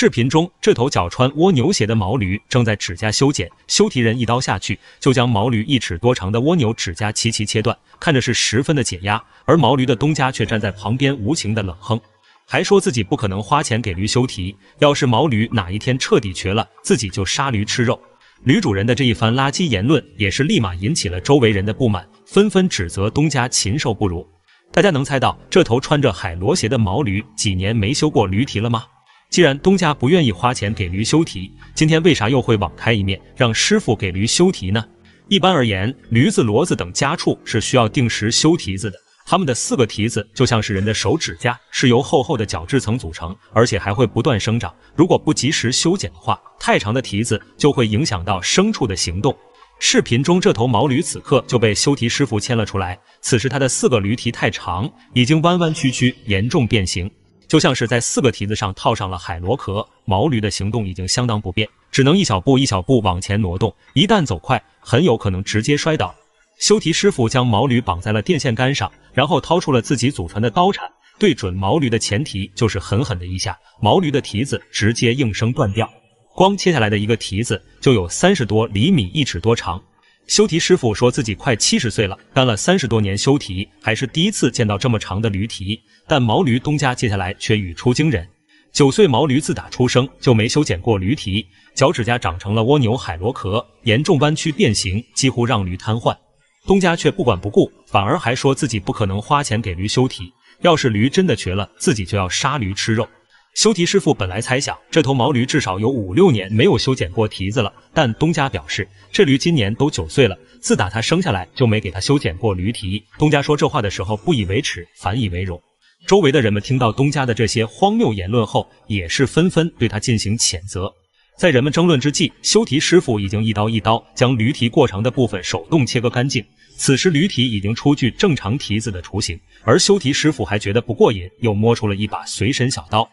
视频中，这头脚穿蜗牛鞋的毛驴正在指甲修剪，修蹄人一刀下去，就将毛驴一尺多长的蜗牛指甲齐齐切断，看着是十分的解压。而毛驴的东家却站在旁边无情的冷哼，还说自己不可能花钱给驴修蹄，要是毛驴哪一天彻底瘸了，自己就杀驴吃肉。驴主人的这一番垃圾言论，也是立马引起了周围人的不满，纷纷指责东家禽兽不如。大家能猜到这头穿着海螺鞋的毛驴几年没修过驴蹄了吗？既然东家不愿意花钱给驴修蹄，今天为啥又会网开一面，让师傅给驴修蹄呢？一般而言，驴子、骡子等家畜是需要定时修蹄子的。它们的四个蹄子就像是人的手指甲，是由厚厚的角质层组成，而且还会不断生长。如果不及时修剪的话，太长的蹄子就会影响到牲畜的行动。视频中这头毛驴此刻就被修蹄师傅牵了出来，此时它的四个驴蹄太长，已经弯弯曲曲，严重变形。就像是在四个蹄子上套上了海螺壳，毛驴的行动已经相当不便，只能一小步一小步往前挪动。一旦走快，很有可能直接摔倒。修蹄师傅将毛驴绑在了电线杆上，然后掏出了自己祖传的刀铲，对准毛驴的前蹄就是狠狠的一下，毛驴的蹄子直接应声断掉。光切下来的一个蹄子就有三十多厘米，一尺多长。修蹄师傅说自己快七十岁了，干了三十多年修蹄，还是第一次见到这么长的驴蹄。但毛驴东家接下来却语出惊人：九岁毛驴自打出生就没修剪过驴蹄，脚趾甲长成了蜗牛海螺壳，严重弯曲变形，几乎让驴瘫痪。东家却不管不顾，反而还说自己不可能花钱给驴修蹄，要是驴真的瘸了，自己就要杀驴吃肉。修蹄师傅本来猜想这头毛驴至少有五六年没有修剪过蹄子了，但东家表示这驴今年都九岁了，自打它生下来就没给它修剪过驴蹄。东家说这话的时候不以为耻，反以为荣。周围的人们听到东家的这些荒谬言论后，也是纷纷对他进行谴责。在人们争论之际，修蹄师傅已经一刀一刀将驴蹄过长的部分手动切割干净。此时驴蹄已经初具正常蹄子的雏形，而修蹄师傅还觉得不过瘾，又摸出了一把随身小刀。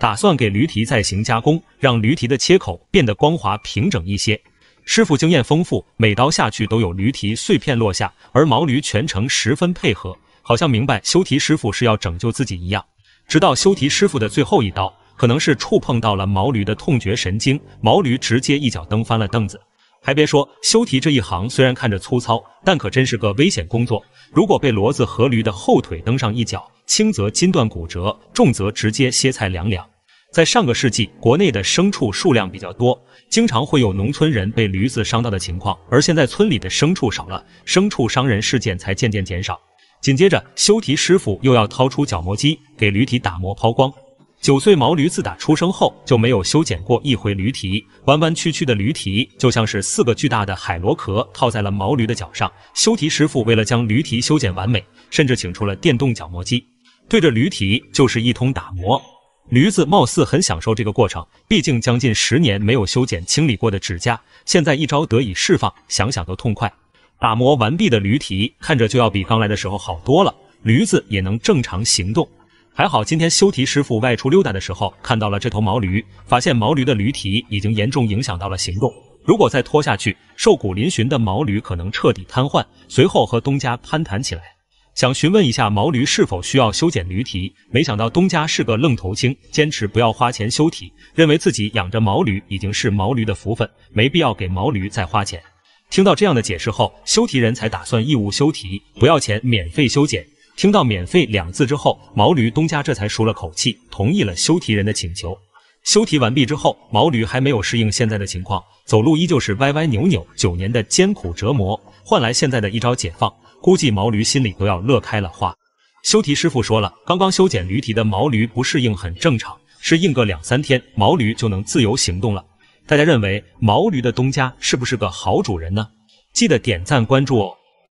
打算给驴蹄再行加工，让驴蹄的切口变得光滑平整一些。师傅经验丰富，每刀下去都有驴蹄碎片落下，而毛驴全程十分配合，好像明白修蹄师傅是要拯救自己一样。直到修蹄师傅的最后一刀，可能是触碰到了毛驴的痛觉神经，毛驴直接一脚蹬翻了凳子。还别说，修蹄这一行虽然看着粗糙，但可真是个危险工作。如果被骡子和驴的后腿蹬上一脚，轻则筋断骨折，重则直接歇菜凉凉。在上个世纪，国内的牲畜数量比较多，经常会有农村人被驴子伤到的情况。而现在村里的牲畜少了，牲畜伤人事件才渐渐减少。紧接着，修蹄师傅又要掏出角磨机，给驴蹄打磨抛光。九岁毛驴自打出生后就没有修剪过一回驴蹄，弯弯曲曲的驴蹄就像是四个巨大的海螺壳套在了毛驴的脚上。修蹄师傅为了将驴蹄修剪完美，甚至请出了电动角磨机，对着驴蹄就是一通打磨。驴子貌似很享受这个过程，毕竟将近十年没有修剪清理过的指甲，现在一招得以释放，想想都痛快。打磨完毕的驴蹄看着就要比刚来的时候好多了，驴子也能正常行动。还好今天修蹄师傅外出溜达的时候看到了这头毛驴，发现毛驴的驴蹄已经严重影响到了行动，如果再拖下去，瘦骨嶙峋的毛驴可能彻底瘫痪。随后和东家攀谈起来。想询问一下毛驴是否需要修剪驴蹄，没想到东家是个愣头青，坚持不要花钱修蹄，认为自己养着毛驴已经是毛驴的福分，没必要给毛驴再花钱。听到这样的解释后，修蹄人才打算义务修蹄，不要钱，免费修剪。听到“免费”两字之后，毛驴东家这才舒了口气，同意了修蹄人的请求。修蹄完毕之后，毛驴还没有适应现在的情况，走路依旧是歪歪扭扭。九年的艰苦折磨，换来现在的一招解放。估计毛驴心里都要乐开了花。修蹄师傅说了，刚刚修剪驴蹄的毛驴不适应很正常，适应个两三天，毛驴就能自由行动了。大家认为毛驴的东家是不是个好主人呢？记得点赞关注哦。